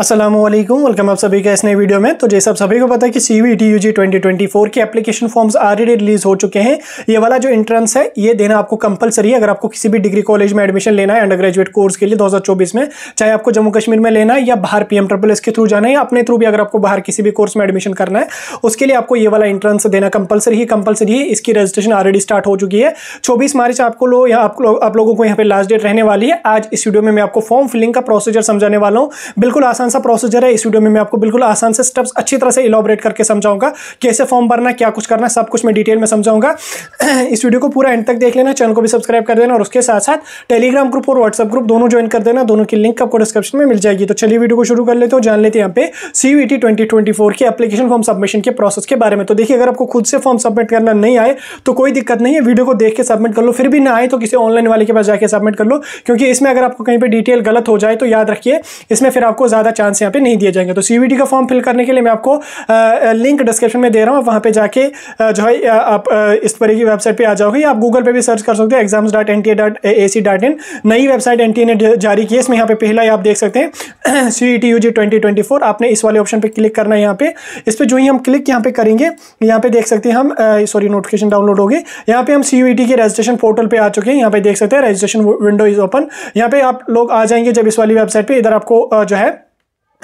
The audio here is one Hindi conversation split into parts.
असलम वेलकम आप सभी का इस नए वीडियो में तो जैसे आप सभी को पता है कि C V T U G twenty twenty four के एप्लीकेशन फॉर्म्स ऑलरेडी रिलीज हो चुके हैं ये वाला जो एंट्रेंस है ये देना आपको कंपलसरी है अगर आपको किसी भी डिग्री कॉलेज में एडमिशन लेना है अंडर ग्रेजुएट कोर्स के लिए 2024 में चाहे आपको जम्मू कश्मीर में लेना है या बाहर पी एम ट्रिपल एस के थ्रू जाना है या अपने थ्रू भी अगर आपको बाहर किसी भी कोर्स में एडमिशन करना है उसके लिए आपको ये वाला एंट्रेंस देना कंपलसरी ही कंपलसरी है इसकी रजिस्ट्रेशन ऑलरेडी स्टार्ट हो चुकी है चौबीस मार्च आपको लो या आप, आप लोगों को यहाँ पे लास्ट डेट रहने वाली है आज इस वीडियो में मैं आपको फॉर्म फिलिंग का प्रोसीजर समझाने वाला हूँ बिल्कुल आसान आसान सा प्रोसीजर है इस वीडियो में मैं आपको बिल्कुल आसान से स्टेप्स अच्छी तरह से इलाबरेट करके समझाऊंगा कैसे फॉर्म भरना क्या कुछ करना सब कुछ मैं डिटेल में समझाऊंगा इस वीडियो को पूरा एंड तक देख लेना चैनल को भी सब्सक्राइब कर देना और उसके साथ साथ टेलीग्राम ग्रुप और व्हाट्सअप ग्रुप दोनों ज्वाइन कर देना दोनों की लिंक आपको डिस्क्रिप्शन में मिल जाएगी तो चलिए वीडियो को शुरू कर लेते हो जान लेते हैं यहाँ पे सीवीटी ट्वेंटी ट्वेंटी फोर की एप्लीकेशन फॉर्म सबमिशन के प्रोसेस के बारे में तो देखिए अगर आपको खुद से फॉर्म सबमिट करना नहीं आए तो कोई दिक्कत नहीं है वीडियो को देख के सबमिट कर लो फिर भी ना आए तो किसी ऑनलाइन वाले के पास जाके सबमिट कर लो क्योंकि इसमें अगर आपको कहीं पर डिटेल गलत हो जाए तो याद रखिए इसमें फिर आपको ज़्यादा चांस यहाँ पे नहीं दिए जाएंगे तो सी का फॉर्म फिल करने के लिए मैं आपको लिंक डिस्क्रिप्शन में दे रहा हूँ वहाँ पर जाके जो है आप इस तरह की वेबसाइट पर आ जाओगे आप गूगल पर भी सर्च कर सकते हो exams dot N T A dot A C dot in नई वेबसाइट एन टी ए ने जारी की है इसमें यहाँ पे पहला ही आप देख सकते हैं C E T U G twenty twenty four आपने इस वाले ऑप्शन पर क्लिक करना है यहाँ पे इस पर जो ही हम क्लिक यहाँ पे करेंगे यहाँ पे देख सकते हैं हम सॉरी नोटिफिकेशन डाउनलोड होगी यहाँ पे हम सी यू टी के रजिस्ट्रेशन पोर्टल पे आ चुके हैं यहाँ पे देख सकते हैं रजिस्ट्रेशन विंडो इज ओपन यहाँ पे आप लोग आ जाएंगे जब इस वाली वेबसाइट पे इधर आपको जो है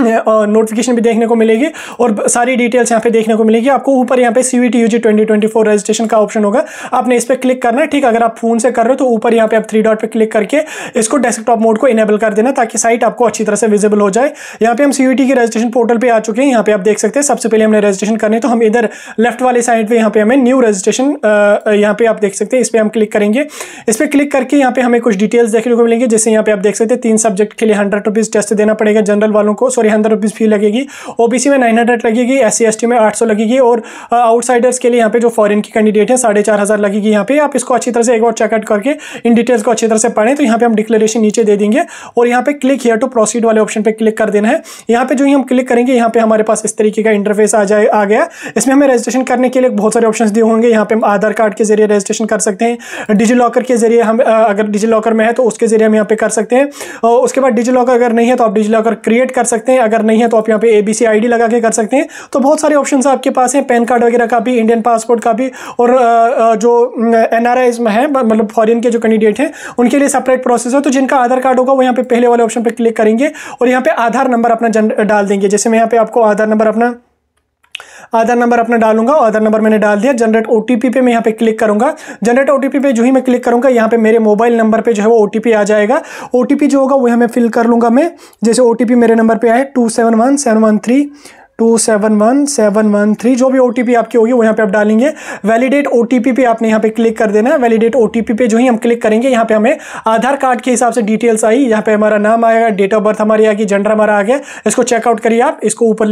नोटिफिकेशन भी देखने को मिलेगी और सारी डिटेल्स यहाँ पे देखने को मिलेगी आपको ऊपर यहाँ पे C V T U G twenty twenty four registration का ऑप्शन होगा आपने इस पर क्लिक करना है ठीक अगर आप फोन से कर रहे हो तो ऊपर यहाँ पे आप थ्री डॉट पे क्लिक करके इसको डेस्कटॉप मोड को इनेबल कर देना ताकि साइट आपको अच्छी तरह से विजिबल हो जाए यहाँ पे हम सी के रजिस्ट्रेशन पोर्टल पर आ चुके हैं यहाँ पे आप देख सकते हैं सबसे पहले हमने रजिस्ट्रेशन करनी तो हम इधर लेफ्ट वाली साइड पर यहाँ पे हमें न्यू रजिस्ट्रेशन यहाँ पे आप देख सकते हैं इस पर हम क्लिक करेंगे इस पर क्लिक करके यहाँ पे हमें कुछ डिटेल्स देखने को मिलेंगे जैसे यहाँ पे आप देख सकते हैं तीन सब्जेक्ट के लिए हंड्रेड रुपीज़ टेस्ट देना पड़ेगा जनरल वालों को sorry three hundred rupees fee लगेगी ओबीसी में नाइन हंड्रेड लगेगी एस सी में आठ सौ लगेगी और आउटसाइडर्स के लिए यहाँ पे जो फॉरन की कैंडिडेट है साढ़े चार हज़ार लगेगी यहाँ पे आप इसको अच्छी तरह से एक बार चेकआउट करके इन डिटेल्स को अच्छी तरह से पढ़ें तो यहाँ पे हम डिक्लेरेशन नीचे दे देंगे और यहाँ पे क्लिक हेयर टू प्रोसीड वाले ऑप्शन पर क्लिक कर देना है यहाँ पे जो ही हम क्लिक करेंगे यहाँ पे हमारे पास इस तरीके का इंटरफेस आ जाए आ गया इसमें हमें रजिस्ट्रेशन करने के लिए बहुत सारे ऑप्शन दिए होंगे यहाँ पे हम आधार कार्ड के जरिए रजिस्ट्रेशन कर सकते हैं डिजी लॉकर के जरिए हम अगर डिजी लॉकर में है तो उसके जरिए हम यहाँ पे कर सकते हैं उसके बाद डिजी लॉकर अगर नहीं है तो आप डिजी लॉकर क्रिएट कर सकते हैं हैं अगर नहीं है तो आप यहाँ पे ए बी सी आई डी लगा के कर सकते हैं तो बहुत सारे ऑप्शन आपके पास हैं पैन कार्ड वगैरह का भी इंडियन पासपोर्ट का भी और जो एन आर है मतलब फॉरन के जो कैंडिडेट हैं उनके लिए सेपरेट प्रोसेस है तो जिनका आधार कार्ड होगा वो यहाँ पे पहले वाले ऑप्शन पर क्लिक करेंगे और यहाँ पे आधार नंबर अपना डाल देंगे जैसे मैं यहाँ पे आपको आधार नंबर अपना आधार नंबर अपना डालूंगा आधार नंबर मैंने डाल दिया जनरेट ओ पे मैं यहाँ पे क्लिक करूंगा जनरेट ओ पे जो ही मैं क्लिक करूंगा यहाँ पे मेरे मोबाइल नंबर पर जो है वो ओ आ जाएगा ओ जो होगा वह मैं फिल कर लूँगा मैं जैसे ओ मेरे नंबर पर आए two seven one seven one three two seven one seven one three जो भी ओ आपकी होगी वो यहाँ पे आप डालेंगे वैलिडेट ओ पे आपने यहाँ पे क्लिक कर देना है वैलिडेट ओ पे जो ही हम क्लिक करेंगे यहाँ पे हमें आधार कार्ड के हिसाब से डिटेल्स आई यहाँ पे हमारा नाम आएगा डेट ऑफ बर्थ हमारी आएगी जेंडर हमारा आ गया इसको चेकआउट करिए आप इसको ऊपर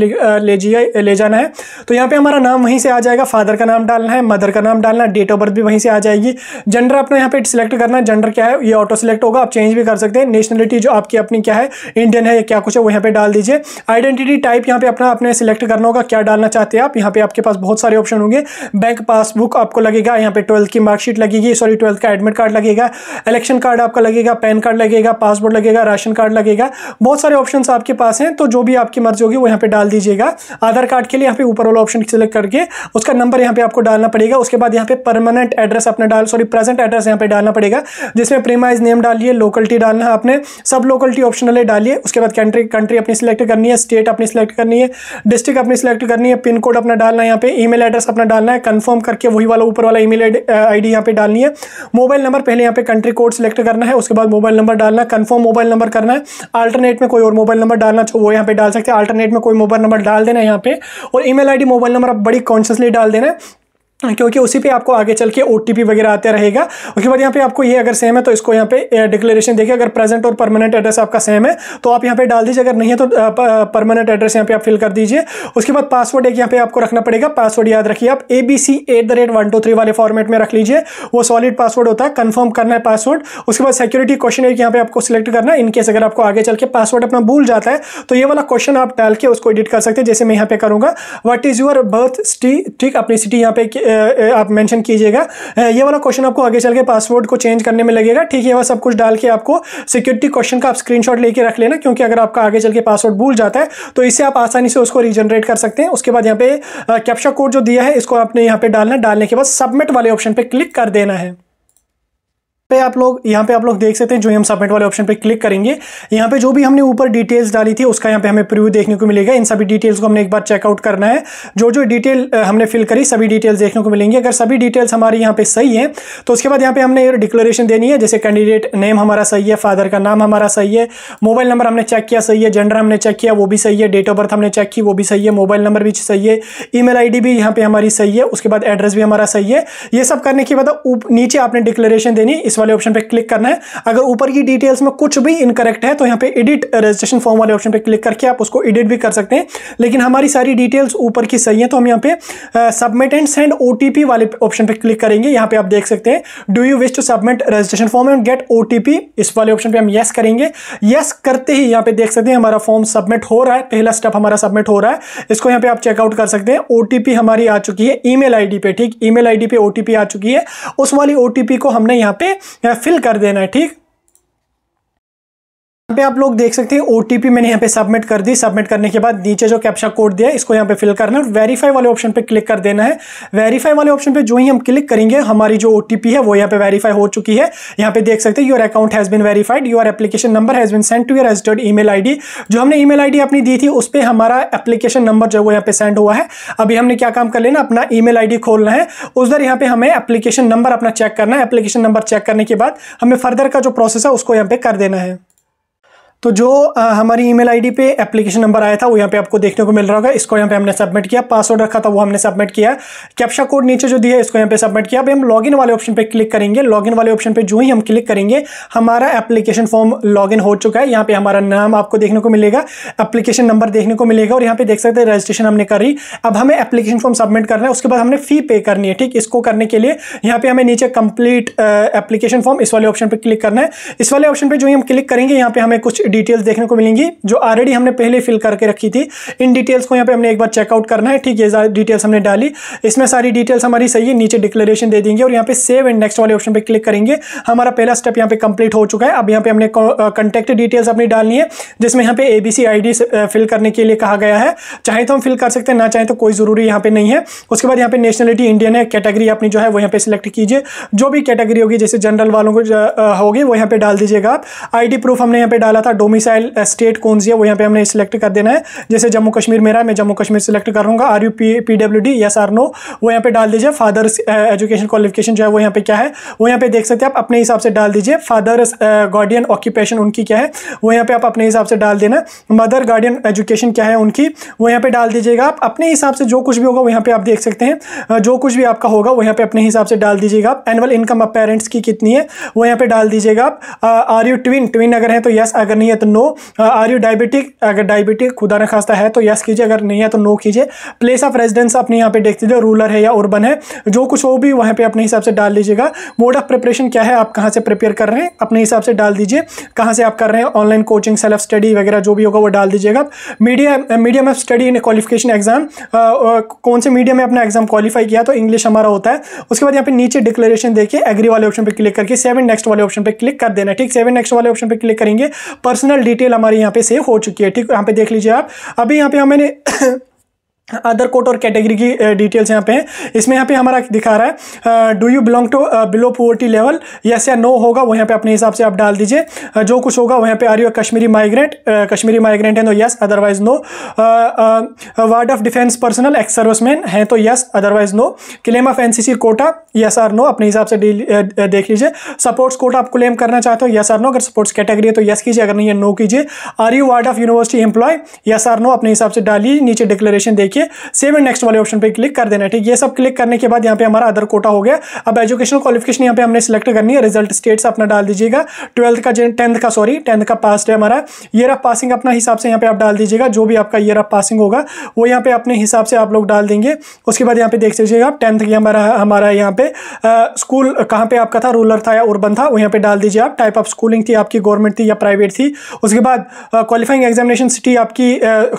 ले जाइए ले जाना है तो यहाँ पे हमारा नाम वहीं से आ जाएगा फादर का नाम डालना है मदर का नाम डालना है डेट ऑफ बर्थ भी वहीं से आ जाएगी जेंडर अपना यहाँ पे सिलेक्ट करना है जेंडर क्या है ये ऑटो सिलेक्ट होगा आप चेंज भी कर सकते हैं नेशनलिटी जो आपकी अपनी क्या है इंडियन है क्या कुछ है वो यहाँ पे डाल दीजिए आइडेंटिटी टाइप यहाँ पे अपना अपने सिलेक्ट करना होगा क्या डालना चाहते हैं आप यहाँ पे आपके पास बहुत सारे ऑप्शन होंगे बैंक पासबुक आपको लगेगा यहाँ पे ट्वेल्थ की मार्कशीट लगेगी सॉरी ट्वेल्थ का एडमिट कार्ड लगेगा इलेक्शन कार्ड आपका लगेगा पैन कार्ड लगेगा पासपोर्ट लगेगा राशन कार्ड लगेगा बहुत सारे ऑप्शन आपके पास हैं तो जो भी आपकी मर्जी होगी वो यहाँ पे डाल दीजिएगा आधार कार्ड के लिए यहाँ पे ऊपर वाला ऑप्शन सिलेक्ट करके उसका नंबर यहाँ पे आपको डालना पड़ेगा उसके बाद यहाँ पे परमानेंट एड्रेस अपना डाल सॉरी प्रेजेंट एड्रेस यहाँ पे डालना पड़ेगा जिसमें प्रीमाइज नेम डालिए लोकल्टी डालना है आपने सब लोकल्टी ऑप्शनल है डालिए उसके बाद कंट्री कंट्री अपनी सिलेक्ट करनी है स्टेट अपनी सिलेक्ट करनी है डिस्ट्रिक्ट अपनी सिलेक्ट करनी है पिन कोड अपना डालना है यहाँ पे ईमेल एड्रेस अपना डालना है कंफर्म करके वही वाला ऊपर वाला ईमेल आईडी यहाँ पे डालनी है मोबाइल नंबर पहले यहाँ पे कंट्री कोड सिलेक्ट करना है उसके बाद मोबाइल नंबर डालना है कंफर्म मोबाइल नंबर करना है अल्टरनेट में कोई और मोबाइल नंबर डालना वो यहाँ पे डाल सकते हैं अल्टरनेट में कोई मोबाइल नंबर डाल देना है यहाँ पे और ई मेल मोबाइल नंबर आप बड़ी कॉन्शियसली डाल देना है क्योंकि उसी पे आपको आगे चल के ओ वगैरह आते रहेगा उसके बाद यहाँ पे आपको ये अगर सेम है तो इसको यहाँ पे डिक्लेरेशन देखिए अगर प्रेजेंट और परमानेंट एड्रेस आपका सेम है तो आप यहाँ पे डाल दीजिए अगर नहीं है तो परमानेंट एड्रेस यहाँ पे आप फिल कर दीजिए उसके बाद पासवर्ड एक यहाँ पे आपको रखना पड़ेगा पासवर्ड याद रखिए आप A B C at the rate one two three वाले फॉर्मेट में रख लीजिए वो सॉलिड पासवर्ड होता है कन्फर्म करना है पासवर्ड उसके बाद सिक्योरिटी क्वेश्चन एक यहाँ पे आपको सिलेक्ट करना है इनकेस अगर आपको आगे चल के पासवर्ड अपना भूल जाता है तो ये वाला क्वेश्चन आप डाल के उसको एडिट कर सकते हैं जैसे मैं यहाँ पे करूँगा what is your birth city ठीक अपनी सिटी यहाँ पे आप मेंशन कीजिएगा ये वाला क्वेश्चन आपको आगे चल के पासवर्ड को चेंज करने में लगेगा ठीक है वह सब कुछ डाल के आपको सिक्योरिटी क्वेश्चन का आप स्क्रीनशॉट लेके रख लेना क्योंकि अगर आपका आगे चल के पासवर्ड भूल जाता है तो इससे आप आसानी से उसको रीजनरेट कर सकते हैं उसके बाद यहाँ पे कैप्शा कोड जो दिया है इसको आपने यहाँ पे डालना डालने के बाद सबमिट वाले ऑप्शन पर क्लिक कर देना है पे आप लोग यहाँ पे आप लोग देख सकते हैं जो हम सबमिट वाले ऑप्शन पे क्लिक करेंगे यहाँ पे जो भी हमने ऊपर डिटेल्स डाली थी उसका यहाँ पे हमें प्रिव्यू देखने को मिलेगा इन सभी डिटेल्स को हमने एक बार चेकआउट करना है जो जो डिटेल हमने फिल करी सभी डिटेल्स देखने को मिलेंगी अगर सभी डिटेल्स हमारी यहाँ पे सही है तो उसके बाद यहाँ पे हमने डिक्लेरेशन देनी है जैसे कैंडिडेट नेम हमारा सही है फादर का नाम हमारा सही है मोबाइल नंबर हमने चेक किया सही है जेंडर हमने चेक किया वो भी सही है डेट ऑफ बर्थ हमने चेक की वो भी सही है मोबाइल नंबर भी सही है ई मेल भी यहाँ पे हमारी सही है उसके बाद एड्रेस भी हमारा सही है ये सब करने के बाद नीचे आपने डिक्लेरेशन देनी इस इस वाले ऑप्शन पे क्लिक करना है अगर ऊपर की डिटेल्स में कुछ भी इनकरेक्ट है तो यहाँ पे एडिट रजिस्ट्रेशन फॉर्म वाले ऑप्शन पे क्लिक करके आप उसको एडिट भी कर सकते हैं लेकिन हमारी सारी डिटेल्स ऊपर की सही है तो हम यहाँ पे सबमिट एंड सेंड ओ वाले ऑप्शन पर क्लिक करेंगे यहाँ पे आप देख सकते हैं do you wish to submit registration form and get ओ इस वाले ऑप्शन पर हम येस करेंगे येस करते ही यहाँ पे देख सकते हैं हमारा फॉर्म सबमिट हो रहा है पहला स्टेप हमारा सबमिट हो रहा है इसको यहाँ पे आप चेकआउट कर सकते हैं ओ हमारी आ चुकी है ई मेल पे ठीक ई मेल पे ओ आ चुकी है उस वाली ओ को हमने यहाँ पे या फिल कर देना है ठीक पे आप लोग देख सकते हैं ओटीपी मैंने यहाँ पे सबमिट कर दी सबमिट करने के बाद नीचे जो कैप्चा कोड दिया इसको यहाँ पे फिल करना है वेरीफाई वाले ऑप्शन पे क्लिक कर देना है वेरीफाई वाले ऑप्शन पे जो ही हम क्लिक करेंगे हमारी जो ओटीपी है वो यहाँ पे वेरीफाई हो चुकी है यहाँ पे देख सकते हैं your account has been verified your application number has been send to your registered email जो हमने ई मेल अपनी दी थी उस पर हमारा एप्लीकेशन नंबर जो है वो यहाँ पे सेंड हुआ है अभी हमने क्या काम कर लेना अपना ई मेल खोलना है उधर यहाँ पे हमें एप्लीकेशन नंबर अपना चेक करना है एप्लीकेशन नंबर चेक करने के बाद हमें फर्दर का जो प्रोसेस है उसको यहाँ पे कर देना है तो जो आ, हमारी ईमेल आईडी पे एप्लीकेशन नंबर आया था वो यहाँ पे आपको देखने को मिल रहा होगा इसको यहाँ पे हमने सबमिट किया पासवर्ड रखा था वो हमने सबमिट किया कैप्शा कोड नीचे जो दिया इसको यहाँ पे सबमिट किया अब हम लॉगिन वाले ऑप्शन पे क्लिक करेंगे लॉगिन वाले ऑप्शन पे जो ही हम क्लिक करेंगे हमारा एप्लीकेशन फॉर्म लॉगिन हो चुका है यहाँ पे हमारा नाम आपको देखने को मिलेगा एप्लीकेशन नंबर देखने को मिलेगा और यहाँ पे देख सकते हैं रजिस्ट्रेशन हमने कर रही अब हमें एप्लीकेशन फॉर्म सबमिट करना है उसके बाद हमने फी पे करनी है ठीक इसको करने के लिए यहाँ पे हमें नीचे कंप्लीट एप्लीकेशन फॉर्म इस वाले ऑप्शन पर क्लिक करना है इस वाले ऑप्शन पर जो ही हम क्लिक करेंगे यहाँ पे हमें कुछ डिटेल्स देखने को मिलेंगी जो ऑलरेडी हमने पहले फिल करके रखी थी इन डिटेल्स को यहाँ पे हमने एक बार चेकआउट करना है ठीक ये डिटेल्स हमने डाली इसमें सारी डिटेल्स हमारी सही है नीचे डिक्लेरेशन दे देंगे और यहाँ पे सेव एंड नेक्स्ट वाले ऑप्शन पर क्लिक करेंगे हमारा पहला स्टेप यहाँ पे कंप्लीट हो चुका है अब यहाँ पे हमने कॉन्टेक्ट डिटेल्स अपनी डालनी है जिसमें यहाँ पे आई डी फिल करने के लिए कहा गया है चाहे तो हम फिल कर सकते हैं ना चाहे तो कोई ज़रूरी यहाँ पे नहीं है उसके बाद यहाँ पे नेशनलिटी इंडियन है कैटेगरी अपनी जो है वो यहाँ पे सिलेक्ट कीजिए जो भी कैटेगरी होगी जैसे जनरल वालों को होगी वो यहाँ पे डाल दीजिएगा आप आईडी प्रूफ हमने यहाँ पे डाला था डोमिसाइल स्टेट कौन सी है वो यहाँ पे हमने सिलेक्ट कर देना है जैसे जम्मू कश्मीर मेरा मैं जम्मू कश्मीर सेलेक्ट करूँगा are you P P W D yes or no वो यहाँ पे डाल दीजिए फादर्स एजुकेशन क्वालिफिकेशन जो है वो यहाँ पे क्या है वो यहाँ पे देख सकते हैं आप अपने हिसाब से डाल दीजिए फादर्स गार्डियन ऑक्यूपेशन उनकी क्या है वो यहाँ पे आप अपने हिसाब से डाल देना मदर गार्डियन एजुकेशन क्या है उनकी वो यहाँ पे डाल दीजिएगा आप अपने हिसाब से जो कुछ भी होगा वो यहाँ पे आप देख सकते हैं जो कुछ भी आपका होगा वो यहाँ पे अपने हिसाब से डाल दीजिएगा आप एनुअल इनकम आप पेरेंट्स की कितनी है वो यहाँ पे डाल दीजिएगा आप आर यू ट्विन ट्विन अगर है तो यस अगर नहीं नहीं है तो नो आर यू डायबिटिक अगर डायबिटिक खुदा न खास्ता है तो यस कीजिए अगर नहीं है तो नो कीजिए प्लेस ऑफ रेजिडेंस अपने यहाँ पे देख लीजिए रूलर है या उर्बन है जो कुछ हो भी वहाँ पे अपने हिसाब से डाल लीजिएगा मोड ऑफ प्रिपरेशन क्या है आप कहाँ से प्रिपेयर कर रहे हैं अपने हिसाब से डाल दीजिए कहाँ से आप कर रहे हैं ऑनलाइन कोचिंग सेल्फ स्टडी वगैरह जो भी होगा वो डाल दीजिएगा media medium of study in qualification exam कौन से मीडियम में अपना एग्जाम क्वालिफाई किया तो इंग्लिश हमारा होता है उसके बाद यहाँ पे नीचे डिक्लेरेशन देखिए एग्री वाले ऑप्शन पर क्लिक करके सेवन नेक्स्ट वाले ऑप्शन पर क्लिक कर देना ठीक सेवन नेक्स्ट वाले ऑप्शन पर क्लिक करेंगे पर पर्सनल डिटेल हमारी यहाँ पे सेव हो चुकी है ठीक है यहाँ पे देख लीजिए आप अभी यहाँ पे हमने अदर कोट और कैटेगरी की डिटेल्स uh, यहाँ पे हैं इसमें यहाँ पे हमारा दिखा रहा है do you belong to below poverty level yes या नो होगा वो यहाँ पे अपने हिसाब से आप डाल दीजिए uh, जो कुछ होगा वहाँ यहाँ पे are you Kashmiri migrant Kashmiri migrant है तो yes otherwise no ward of defence personnel ex serviceman है तो यस अदरवाइज नो claim of C quota yes or no अपने हिसाब से uh, uh, देख लीजिए सपोर्ट्स कोटा आप क्लेम करना चाहते हो यस आर नो अगर सपोर्ट्स कैटेगरी है तो यस कीजिए अगर नहीं है नो कीजिए are you ward of university employ yes or no अपने हिसाब से डालिए नीचे डिक्लेरेशन देखिए करके सेव एंड नेक्स्ट वाले ऑप्शन पर क्लिक कर देना ठीक ये सब क्लिक करने के बाद यहाँ पे हमारा अदर कोटा हो गया अब एजुकेशनल क्वालिफिकेशन यहाँ पे हमने सिलेक्ट करनी है रिजल्ट स्टेट्स अपना डाल दीजिएगा ट्वेल्थ का टेंथ का सॉरी टेंथ का पास्ट है हमारा ईयर ऑफ पासिंग अपना हिसाब से यहाँ पे आप डाल दीजिएगा जो भी आपका ईयर ऑफ पासिंग होगा वो यहाँ पे अपने हिसाब से आप लोग डाल देंगे उसके बाद यहाँ पे देख लीजिएगा आप टेंथ की हमारा हमारा यहाँ पे स्कूल कहाँ पे आपका था रूरल था या उर्बन था वो यहाँ पे डाल दीजिए आप टाइप ऑफ स्कूलिंग थी आपकी गवर्नमेंट थी या प्राइवेट थी उसके बाद क्वालिफाइंग एग्जामिनेशन सिटी आपकी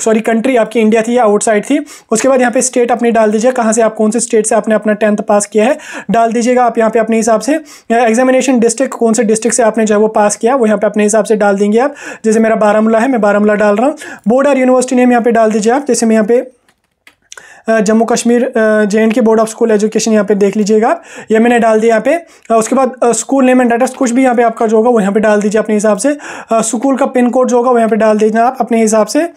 सॉरी कंट्री आपकी इंडिया थी या आउटसाइड थी उसके बाद यहाँ पे स्टेट अपनी डाल दीजिए कहाँ से आप कौन से स्टेट से आपने अपना टेंथ पास किया है डाल दीजिएगा आप यहाँ पे अपने हिसाब से एग्जामिनेशन डिस्ट्रिक्ट कौन से डिस्ट्रिक्ट से आपने जो है वो पास किया वो यहाँ पे अपने हिसाब से डाल देंगे आप जैसे मेरा बारामूला है मैं बारामूला डाल रहा हूँ और यूनिवर्सिटी नेम यहाँ पे डाल दीजिए आप जैसे मैं यहाँ पे Jammu Kashmir J and K board of school education यहाँ पे देख लीजिएगा आप ये मैंने डाल दिया यहाँ पे उसके बाद स्कूल नेम एंड एड्रेस कुछ भी यहाँ पे आपका जो होगा वो यहाँ पे डाल दीजिए अपने हिसाब से स्कूल का पिन कोड जो होगा वो यहाँ पे डाल दीजिए आप अपने हिसाब से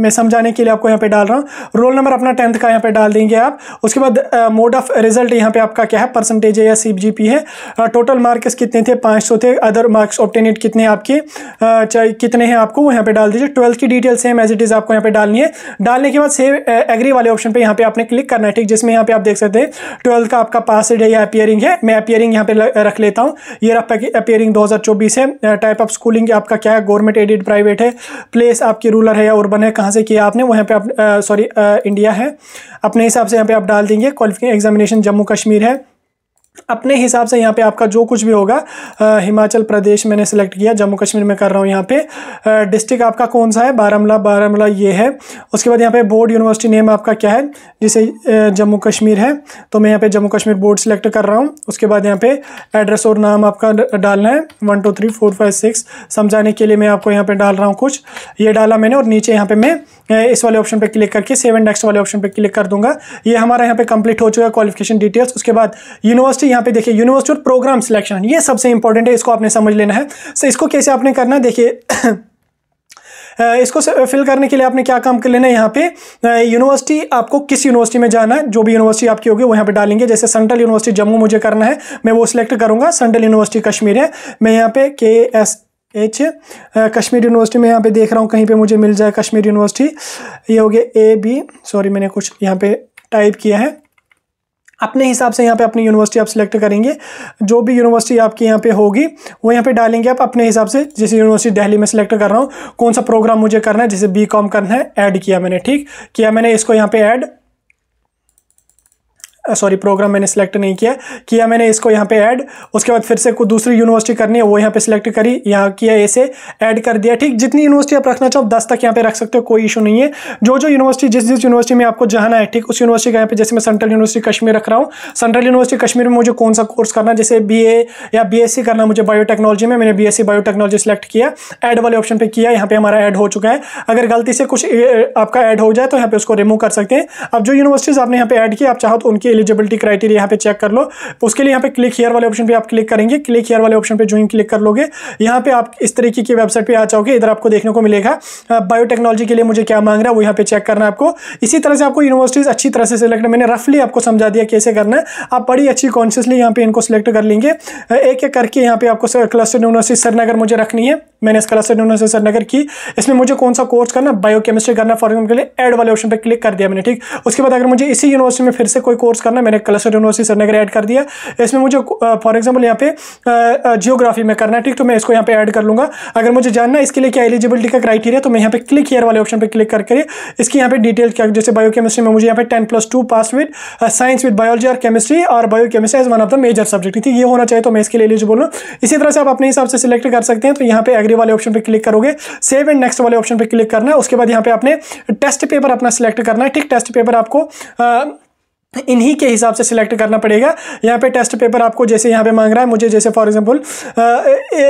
मैं समझाने के लिए आपको यहाँ पे डाल रहा हूँ रोल नंबर अपना टेंथ का यहाँ पे डाल देंगे आप उसके बाद मोड ऑफ रिजल्ट यहाँ पे आपका क्या है परसेंटेज है या सी है टोटल मार्क्स कितने थे पाँच थे अदर मार्क्स ऑप्टेनेट कितने आपके चाहे कितने हैं आपको यहाँ पर डाल दीजिए ट्वेल्थ की detail same as it is आपको यहाँ पे डालनी है डालने के बाद सेव एग्री वाले ऑप्शन पर यहाँ पर आपने क्लिक करना है ठीक जिसमें यहाँ पे आप देख सकते हैं ट्वेल्थ का आपका पास है या अपियरिंग है मैं अपियरिंग यहाँ पर रख लेता हूँ ये अपियरिंग दो हज़ार चौबीस है टाइप ऑफ स्कूलिंग आपका क्या है गवर्नमेंट एडिड प्राइवेट है प्लेस आपकी रूलर है या उर्बन है कहाँ से किया आपने वहाँ पे आप सॉरी इंडिया है अपने हिसाब से यहाँ पे आप डाल देंगे क्वालिफिकेशन एग्जामिनेशन जम्मू कश्मीर है अपने हिसाब से यहाँ पे आपका जो कुछ भी होगा आ, हिमाचल प्रदेश मैंने सेलेक्ट किया जम्मू कश्मीर में कर रहा हूँ यहाँ पे डिस्ट्रिक्ट आपका कौन सा है बारामूला बारामूला ये है उसके बाद यहाँ पे बोर्ड यूनिवर्सिटी नेम आपका क्या है जिसे जम्मू कश्मीर है तो मैं यहाँ पे जम्मू कश्मीर बोर्ड सेलेक्ट कर रहा हूँ उसके बाद यहाँ पे एड्रेस और नाम आपका डालना है one two three four five six समझाने के लिए मैं आपको यहाँ पर डाल रहा हूँ कुछ ये डाला मैंने और नीचे यहाँ पर मैं इस वाले ऑप्शन पर क्लिक करके सेवन नेक्स्ट वाले ऑप्शन पर क्लिक कर दूँगा ये हमारा यहाँ पर कंप्लीट हो चुका है क्वालिफिकेशन डिटेल्स उसके बाद यूनिवर्सिटी बच्चे तो यहाँ पे देखिए यूनिवर्सिटी और प्रोग्राम सिलेक्शन ये सबसे इंपॉर्टेंट है इसको आपने समझ लेना है सो इसको कैसे आपने करना है देखिए इसको फिल करने के लिए आपने क्या काम कर लेना है यहाँ पे यूनिवर्सिटी आपको किस यूनिवर्सिटी में जाना है जो भी यूनिवर्सिटी आपकी होगी वो यहाँ पे डालेंगे जैसे सेंट्रल यूनिवर्सिटी जम्मू मुझे करना है मैं वो सिलेक्ट करूँगा सेंट्रल यूनिवर्सिटी कश्मीर है मैं यहाँ पे के एस एच कश्मीर यूनिवर्सिटी में यहाँ पे देख रहा हूँ कहीं पर मुझे मिल जाए कश्मीर यूनिवर्सिटी ये हो गया ए बी सॉरी मैंने कुछ यहाँ पे टाइप किया है अपने हिसाब से यहाँ पे अपनी यूनिवर्सिटी आप सिलेक्ट करेंगे जो भी यूनिवर्सिटी आपकी यहाँ पे होगी वो यहाँ पे डालेंगे आप अपने हिसाब से जैसे यूनिवर्सिटी दिल्ली में सिलेक्ट कर रहा हूँ कौन सा प्रोग्राम मुझे करना है जैसे बी कॉम करना है ऐड किया मैंने ठीक किया मैंने इसको यहाँ पे ऐड सॉरी प्रोग्राम मैंने सेलेक्ट नहीं किया किया मैंने इसको यहाँ पे ऐड उसके बाद फिर से कोई दूसरी यूनिवर्सिटी करनी है वो यहाँ पे सिलेक्ट करी यहाँ किया ऐसे ऐड कर दिया ठीक जितनी यूनिवर्सिटी आप रखना चाहो दस तक यहाँ पे रख सकते हो कोई इशू नहीं है जो जो यूनिवर्सिटी जिस जिस यूनिवर्सिटी में आपको जाना है ठीक उस यूनिवर्सिटी का यहाँ पे जैसे मैं सेंट्रल यूनिवर्सिटी कश्मीर रख रहा हूँ सेंट्रल यूनिवर्सिटी कश्मीर में मुझे कौन सा कोर्स करना जैसे बी या बी करना मुझे बायोटेक्नोलॉजी में मैंने बी एस बायोटेक्नोलॉजी सेलेक्ट किया एड वाले ऑप्शन पर किया यहाँ पर हमारा ऐड हो चुका है अगर गलती से कुछ आपका एड हो जाए तो यहाँ पे उसको रिमूव कर सकते हैं अब जो यूनिवर्सिटीज़ आपने यहाँ पे एड किया आप चाहो तो उनकी एलिजिबिलिटी क्राइटेरिया यहाँ पे चेक कर लो उसके लिए यहाँ पे क्लिक हेयर वाले ऑप्शन पे आप क्लिक करेंगे क्लिक हेयर वाले ऑप्शन पे ही क्लिक कर लोगे यहाँ पे आप इस तरीके की वेबसाइट पे आ जाओगे इधर आपको देखने को मिलेगा बायोटेक्नोलॉजी के लिए मुझे क्या मांग रहा है वो यहाँ पे चेक करना है आपको इसी तरह से आपको यूनिवर्सिटीज़ अच्छी तरह से सिलेक्ट मैंने रफली आपको समझा दिया कैसे करना है आप बड़ी अच्छी कॉन्शियसली यहाँ पे इनको सिलेक्ट कर लेंगे एक एक करके यहाँ पे आपको क्लस्टर यूनिवर्सिटी सरनगर मुझे रखनी है मैंने इस क्लस्टर यूनिवर्सिटी सरनगर की इसमें मुझे कौन सा कोर्स करना बायोकेमिस्ट्री करना फॉर एग्जाम्पल के लिए एड वाले ऑप्शन पर क्लिक कर दिया मैंने ठीक उसके बाद अगर मुझे इसी यूनिवर्सिटी में फिर से कोई कोर्स करना मैंने क्लस्टर यूनिवर्सिटी श्रीनगर ऐड कर दिया इसमें मुझे फॉर एग्जाम्पल यहाँ पे जियोग्राफी में करना है ठीक तो मैं इसको यहाँ पे ऐड कर लूँगा अगर मुझे जानना है इसके लिए क्या एलिजिबिलिटी का क्राइटेरिया तो मैं यहाँ पे क्लिक हेयर वाले ऑप्शन पर क्लिक करके इसकी यहाँ पे डिटेल क्या जैसे बायो में मुझे यहाँ पे ten plus two pass with science with biology और केमिस्ट्री और chemistry as one of the major subject ठीक ये होना चाहिए तो मैं इसके लिए एलिजिबल हूँ इसी तरह से आप अपने हिसाब से सिलेक्ट कर सकते हैं तो यहाँ पे एग्री वाले ऑप्शन पर क्लिक करोगे सेव एंड नेक्स्ट वाले ऑप्शन पर क्लिक करना है उसके बाद यहाँ पे आपने टेस्ट पेपर अपना सिलेक्ट करना है ठीक टेस्ट पेपर आपको तो इन्हीं के हिसाब से सिलेक्ट करना पड़ेगा यहाँ पे टेस्ट पेपर आपको जैसे यहाँ पे मांग रहा है मुझे जैसे फॉर एग्जांपल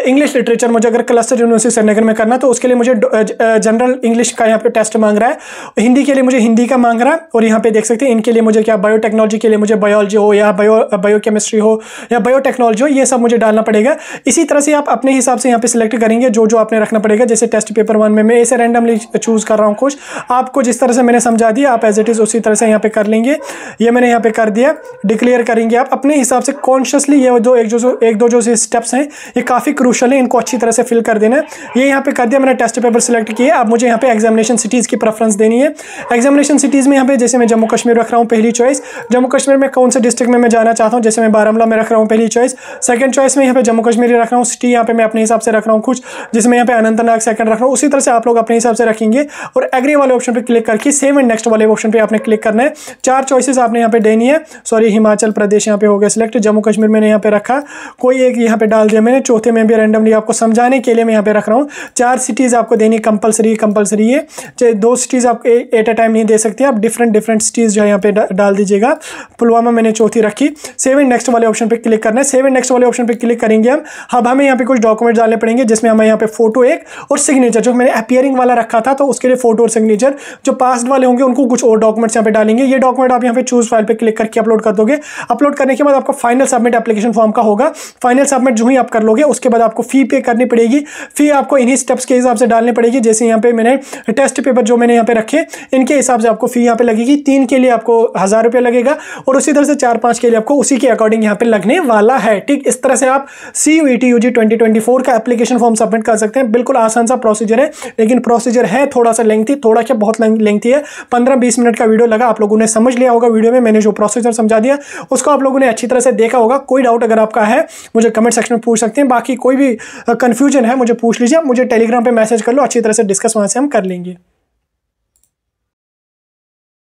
इंग्लिश लिटरेचर मुझे अगर क्लस्टर यूनिवर्सिटी श्रीनगर में करना तो उसके लिए मुझे जनरल इंग्लिश का यहाँ पे टेस्ट मांग रहा है हिंदी के लिए मुझे हिंदी का मांग रहा है और यहाँ पे देख सकते हैं इनके लिए मुझे क्या बायोटेक्नोलॉजी के लिए मुझे बायोलॉजी हो या बायो बायोकेमिस्ट्री हो या बायोटेक्नोलॉजी हो ये सब मुझे डालना पड़ेगा इसी तरह से आप अपने हिसाब से यहाँ पे सिलेक्ट करेंगे जो जो आपने रखना पड़ेगा जैसे टेस्ट पेपर वन में मैं ऐसे रैंडमली चूज़ कर रहा हूँ कुछ आपको जिस तरह से मैंने समझा दिया आप एज इट इज़ उसी तरह से यहाँ पर कर लेंगे ये मैंने यहाँ पे कर दिया डिक्लेयर करेंगे आप अपने हिसाब से कॉन्शियसली ये जो एक जो एक दो जो स्टेप्स हैं ये काफ़ी क्रूशल है इनको अच्छी तरह से फिल कर देना है ये यहाँ पे कर दिया मैंने टेस्ट पेपर सेलेक्ट किया अब मुझे यहाँ पे एग्जामिनेशन सिटीज़ की प्रेफरेंस देनी है एग्जामिनेशन सिटीज़ में यहाँ पे जैसे मैं जम्मू कश्मीर रख रहा हूँ पहली चॉइस जम्मू कश्मीर में कौन से डिस्ट्रिक्ट में मैं जाना चाहता हूँ जैसे मैं बारामला में रख रहा हूँ पहली चॉइस सेकंड चॉइस में यहाँ पे जम्मू कश्मीर रख रहा हूँ सिटी यहाँ पे मैं अपने हिसाब से रख रहा हूँ कुछ जिसमें यहाँ पे अनंतनाग सेकंड रख रहा हूँ उसी तरह से आप लोग अपने हिसाब से रखेंगे और एग्री वाले ऑप्शन पर क्लिक करके सेम एंड नेक्स्ट वाले ऑप्शन पर आपने क्लिक करना है चार चॉइसेस आपने यहाँ पे देनी है सॉरी हिमाचल प्रदेश यहाँ पे हो गया सिलेक्ट जम्मू कश्मीर मैंने यहाँ पे रखा कोई एक यहाँ पे डाल दिया मैंने चौथे में भी रैंडमली आपको समझाने के लिए मैं यहाँ पे रख रहा हूँ चार सिटीज़ आपको देनी कंपलसरी कंपलसरी है चाहे दो सिटीज़ आप एट अ टाइम नहीं दे सकते आप डिफरेंट डिफरेंट सिटीज़ जो है यहाँ पे डाल दीजिएगा पुलवामा मैंने चौथी रखी सेवन नेक्स्ट वाले ऑप्शन पर क्लिक करना है सेवन नेक्स्ट वाले ऑप्शन पर क्लिक करेंगे हम अब हमें यहाँ पे कुछ डॉक्यूमेंट डालने पड़ेंगे जिसमें हमें यहाँ पे फोटो एक और सिग्नेचर जो मैंने अपियरिंग वाला रखा था तो उसके लिए फोटो और सिग्नेचर जो पास्ट वाले होंगे उनको कुछ और डॉक्यूमेंट्स यहाँ पे डालेंगे ये डॉक्यूमेंट आप यहाँ पे चूज़ फाइल पर क्लिक करके अपलोड कर दोगे अपलोड करने के बाद आपको फाइनल सबमिट एप्लीकेशन फॉर्म का होगा फाइनल सबमिट जो ही आप कर लोगे उसके बाद आपको फ़ी पे करनी पड़ेगी फ़ी आपको इन्हीं स्टेप्स के हिसाब से डालने पड़ेगी जैसे यहाँ पे मैंने टेस्ट पेपर जो मैंने यहाँ पे रखे इनके हिसाब से आपको फ़ी यहाँ पे लगेगी तीन के लिए आपको हज़ार रुपये लगेगा और उसी तरह से चार पाँच के लिए आपको उसी के अकॉर्डिंग यहाँ पे लगने वाला है ठीक इस तरह से आप C U T U G twenty twenty four का एप्लीकेशन फॉर्म सबमिट कर सकते हैं बिल्कुल आसान सा प्रोसीजर है लेकिन प्रोसीजर है थोड़ा सा लेंथी थोड़ा क्या बहुत लेंथी है पंद्रह बीस मिनट का वीडियो लगा आप लोगों ने समझ लिया होगा वीडियो में मैंने जो प्रोसेसर समझा दिया उसको आप लोगों ने अच्छी तरह से देखा होगा कोई डाउट अगर आपका है मुझे कमेंट सेक्शन में पूछ सकते हैं बाकी कोई भी कन्फ्यूजन है मुझे पूछ लीजिए मुझे टेलीग्राम पर मैसेज कर लो अच्छी तरह से डिस्कस वहाँ से हम कर लेंगे